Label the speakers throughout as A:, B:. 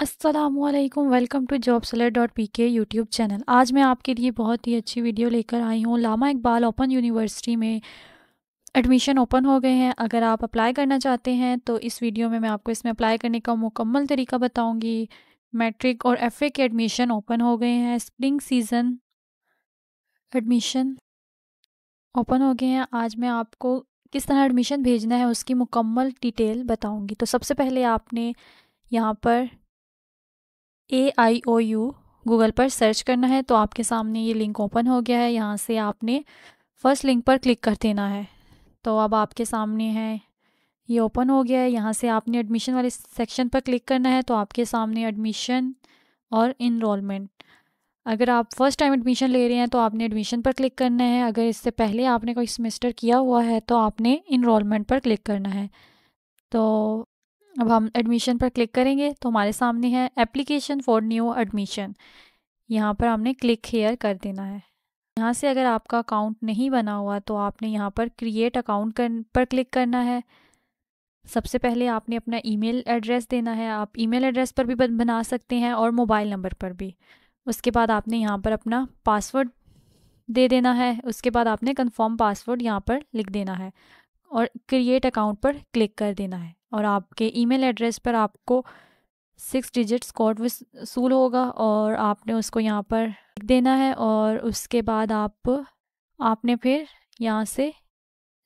A: Aslam welcome to job seller dot P K YouTube channel आज मैं आपके लिए बहुत ही अच्छी वीडियो लेकर आई हूँ लामा इकबाल ओपन यूनिवर्सिटी में एडमिशन ओपन हो गए हैं अगर आप अप्लाई करना चाहते हैं तो इस वीडियो में मैं आपको इसमें अप्लाई करने का मुकम्मल तरीका बताऊँगी मैट्रिक और एफ के एडमिशन ओपन हो गए हैं स्प्रिंग सीज़न एडमिशन ओपन हो गए हैं आज मैं आपको किस तरह एडमिशन भेजना है उसकी मुकम्मल डिटेल बताऊँगी तो सबसे पहले आपने यहाँ पर A I O U Google पर सर्च करना है तो आपके सामने ये लिंक ओपन हो गया है यहाँ से आपने फर्स्ट लिंक पर क्लिक कर देना है तो अब आपके सामने है ये ओपन हो गया है यहाँ से आपने एडमिशन वाले सेक्शन पर क्लिक करना है तो आपके सामने एडमिशन और इनरोलमेंट अगर आप फर्स्ट टाइम एडमिशन ले रहे हैं तो आपने एडमिशन पर क्लिक करना है अगर इससे पहले आपने कोई सेमेस्टर किया हुआ है तो आपने इनरोलमेंट पर क्लिक करना है तो अब हम एडमिशन पर क्लिक करेंगे तो हमारे सामने है एप्लीकेशन फॉर न्यू एडमिशन यहाँ पर हमने क्लिक हेयर कर देना है यहाँ से अगर आपका अकाउंट नहीं बना हुआ तो आपने यहाँ पर क्रिएट अकाउंट कर, पर क्लिक करना है सबसे पहले आपने अपना ईमेल एड्रेस देना है आप ईमेल एड्रेस पर भी बना सकते हैं और मोबाइल नंबर पर भी उसके बाद आपने यहाँ पर अपना पासवर्ड दे देना है उसके बाद आपने कन्फर्म पासवर्ड यहाँ पर लिख देना है और क्रिएट अकाउंट पर क्लिक कर देना है और आपके ईमेल एड्रेस पर आपको सिक्स डिजिट्स कोड वसूल होगा और आपने उसको यहाँ पर देना है और उसके बाद आप आपने फिर यहाँ से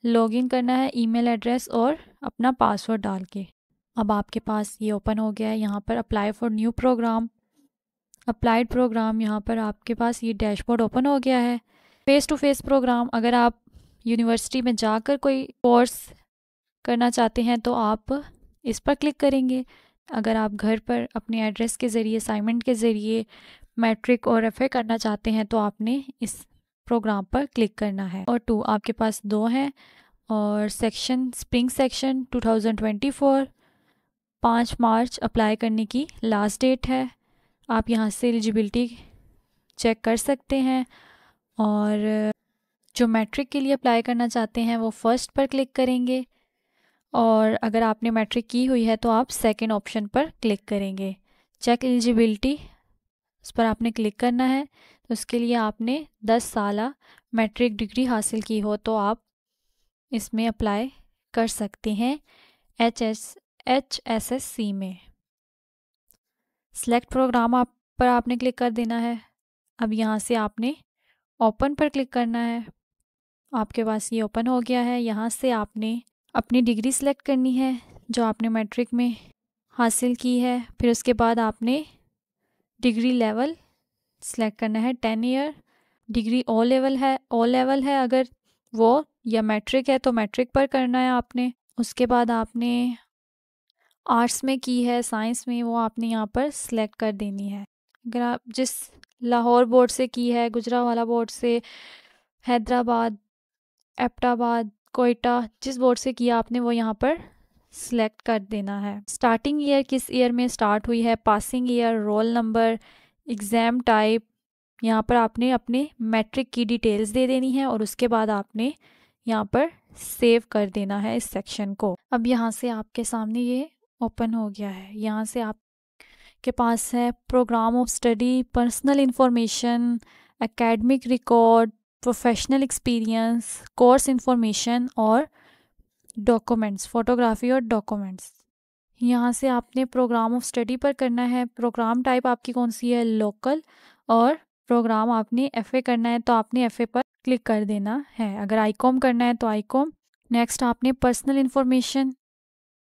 A: लॉगिन करना है ईमेल एड्रेस और अपना पासवर्ड डाल के अब आपके पास ये ओपन हो गया है यहाँ पर apply for new programme applied programme यहाँ पर आपके पास ये डैशबोर्ड ओपन हो गया है फेस टू फेस प्रोग्राम अगर आप यूनिवर्सिटी में जाकर कोई कोर्स करना चाहते हैं तो आप इस पर क्लिक करेंगे अगर आप घर पर अपने एड्रेस के ज़रिए असाइनमेंट के ज़रिए मैट्रिक और एफ करना चाहते हैं तो आपने इस प्रोग्राम पर क्लिक करना है और टू आपके पास दो हैं और section spring section 2024 thousand March apply करने की लास्ट डेट है आप यहाँ से एलिजिबिलिटी चेक कर सकते हैं और जो मैट्रिक के लिए अप्लाई करना चाहते हैं वो फर्स्ट पर क्लिक करेंगे और अगर आपने मैट्रिक की हुई है तो आप सेकेंड ऑप्शन पर क्लिक करेंगे चेक एलिजिबिलिटी उस पर आपने क्लिक करना है तो उसके लिए आपने दस साल मैट्रिक डिग्री हासिल की हो तो आप इसमें अप्लाई कर सकते हैं H S H S S C में सेलेक्ट प्रोग्राम आप पर आपने क्लिक कर देना है अब यहाँ से आपने ओपन पर क्लिक करना है आपके पास ये ओपन हो गया है यहाँ से आपने अपनी डिग्री सेलेक्ट करनी है जो आपने मैट्रिक में हासिल की है फिर उसके बाद आपने डिग्री लेवल सेलेक्ट करना है ten year degree O level है ओ लेवल है अगर वो या मैट्रिक है तो मैट्रिक पर करना है आपने उसके बाद आपने आर्ट्स में की है साइंस में वो आपने यहाँ पर सिलेक्ट कर देनी है अगर आप जिस लाहौर बोर्ड से की है गुजरा वाला बोर्ड से हैदराबाद एपटाबाद कोयटा जिस बोर्ड से किया आपने वो यहाँ पर सिलेक्ट कर देना है स्टार्टिंग ईयर किस ईयर में स्टार्ट हुई है passing year roll number exam type यहाँ पर आपने अपने मैट्रिक की डिटेल्स दे देनी है और उसके बाद आपने यहाँ पर सेव कर देना है इस सेक्शन को अब यहाँ से आपके सामने ये ओपन हो गया है यहाँ से आप के पास है programme of study personal information academic record professional experience course information और डॉक्यूमेंट्स फोटोग्राफी और डॉक्यूमेंट्स यहाँ से आपने प्रोग्राम ऑफ स्टडी पर करना है प्रोग्राम टाइप आपकी कौन सी है लोकल और प्रोग्राम आपने एफ करना है तो आपने एफ पर क्लिक कर देना है अगर आईकॉम करना है तो आईकॉम नेक्स्ट आपने पर्सनल इन्फॉर्मेशन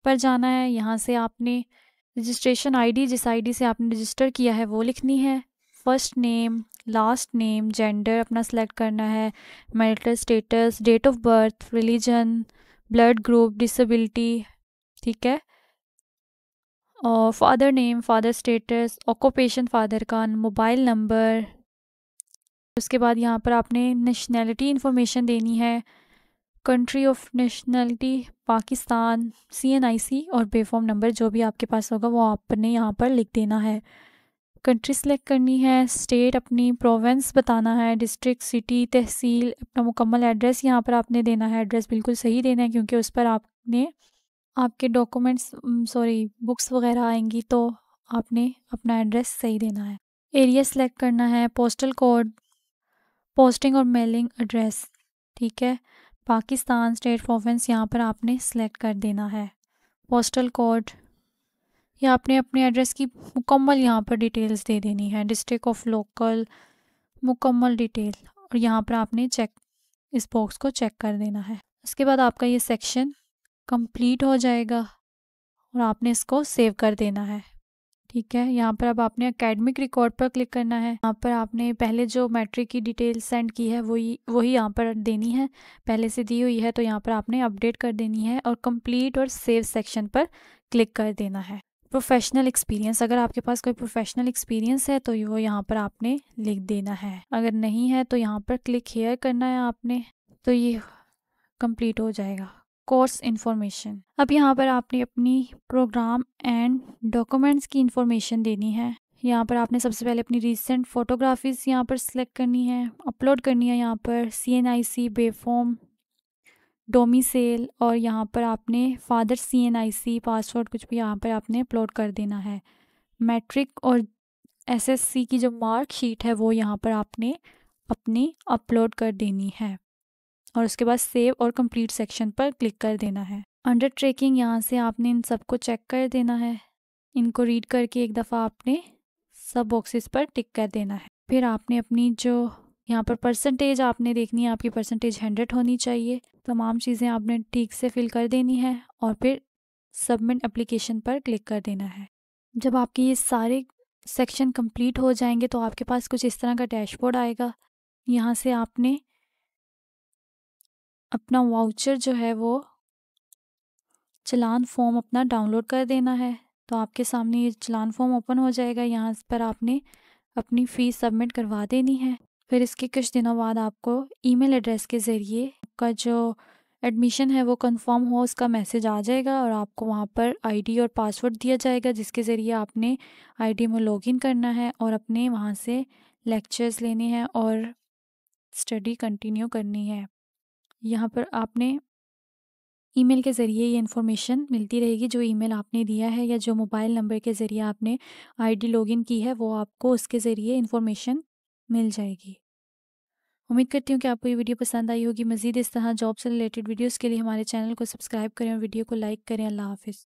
A: पर जाना है यहाँ से आपने रजिस्ट्रेशन आईडी जिस आईडी से आपने रजिस्टर किया है वो लिखनी है first name last name gender अपना सेलेक्ट करना है marital status date of birth religion blood group disability ठीक है और father name father status occupation father का मोबाइल नंबर उसके बाद यहाँ पर आपने नेशनैलिटी इन्फॉर्मेशन देनी है country of nationality Pakistan C N I C और बेफॉर्म नंबर जो भी आपके पास होगा वो आपने यहाँ पर लिख देना है कंट्री सेलेक्ट करनी है स्टेट अपनी प्रोवेंस बताना है डिस्ट्रिक्ट सिटी तहसील अपना मुकम्मल एड्रेस यहाँ पर आपने देना है एड्रेस बिल्कुल सही देना है क्योंकि उस पर आपने आपके डॉक्यूमेंट्स सॉरी बुक्स वगैरह आएंगी तो आपने अपना एड्रेस सही देना है एरिया सेलेक्ट करना है पोस्टल कोड पोस्टिंग और मेलिंग एड्रेस ठीक है पाकिस्तान स्टेट प्रोवेंस यहाँ पर आपने सेलेक्ट कर देना है पोस्टल कोड या आपने अपने एड्रेस की मुकम्मल यहाँ पर डिटेल्स दे देनी है डिस्ट्रिक्ट ऑफ लोकल मुकम्मल डिटेल और यहाँ पर आपने चेक इस बॉक्स को चेक कर देना है उसके बाद आपका ये सेक्शन कंप्लीट हो जाएगा और आपने इसको सेव कर देना है ठीक है यहाँ पर अब आपने अकेडमिक रिकॉर्ड पर क्लिक करना है यहाँ पर आपने पहले जो मैट्रिक की डिटेल सेंड की है वही वही यहाँ पर देनी है पहले से दी हुई है तो यहाँ पर आपने अपडेट कर देनी है और कंप्लीट और सेव सेक्शन पर क्लिक कर देना है प्रोफेशनल एक्सपीरियंस अगर आपके पास कोई प्रोफेशनल एक्सपीरियंस है तो वो यहाँ पर आपने लिख देना है अगर नहीं है तो यहाँ पर क्लिक हेयर करना है आपने तो ये कंप्लीट हो जाएगा कोर्स इन्फॉर्मेशन अब यहाँ पर आपने अपनी प्रोग्राम एंड डॉक्यूमेंट्स की इन्फॉर्मेशन देनी है यहाँ पर आपने सबसे पहले अपनी रिसेंट फोटोग्राफीज यहाँ पर सिलेक्ट करनी है अपलोड करनी है यहाँ पर C N I C B form domicile और यहाँ पर आपने father C N I C password कुछ भी यहाँ पर आपने अपलोड कर देना है मैट्रिक और एसएससी की जो मार्क शीट है वो यहाँ पर आपने अपनी अपलोड कर देनी है और उसके बाद सेव और कंप्लीट सेक्शन पर क्लिक कर देना है अंडर ट्रेकिंग यहाँ से आपने इन सबको चेक कर देना है इनको रीड करके एक दफ़ा आपने सब बॉक्सेस पर टिक कर देना है फिर आपने अपनी जो यहाँ पर परसेंटेज आपने देखनी है आपकी परसेंटेज हंड्रेड होनी चाहिए तमाम चीज़ें आपने ठीक से फिल कर देनी है और फिर सबमिट एप्लीकेशन पर क्लिक कर देना है जब आपके ये सारे सेक्शन कंप्लीट हो जाएंगे तो आपके पास कुछ इस तरह का डैशबोर्ड आएगा यहाँ से आपने अपना वाउचर जो है वो चलान फॉर्म अपना डाउनलोड कर देना है तो आपके सामने ये चलान फॉर्म ओपन हो जाएगा यहाँ पर आपने अपनी फ़ीस सबमिट करवा देनी है फिर इसके कुछ दिनों बाद आपको ईमेल एड्रेस के ज़रिए आपका जो एडमिशन है वो कंफर्म हो उसका मैसेज आ जाएगा और आपको वहाँ पर आईडी और पासवर्ड दिया जाएगा जिसके ज़रिए आपने आईडी में लॉगिन करना है और अपने वहाँ से लेक्चर्स लेने हैं और स्टडी कंटिन्यू करनी है यहाँ पर आपने ईमेल के ज़रिए ये इन्फॉर्मेशन मिलती रहेगी जो ईमेल आपने दिया है या जो मोबाइल नंबर के ज़रिए आपने आईडी लॉगिन की है वो आपको उसके ज़रिए इन्फॉर्मेशन मिल जाएगी उम्मीद करती हूँ कि आपको ये वीडियो पसंद आई होगी मजीद इस तरह जॉब से रिलेटेड वीडियोज़ के लिए हमारे चैनल को सब्सक्राइब करें और वीडियो को लाइक करें अल्लाह हाफिज़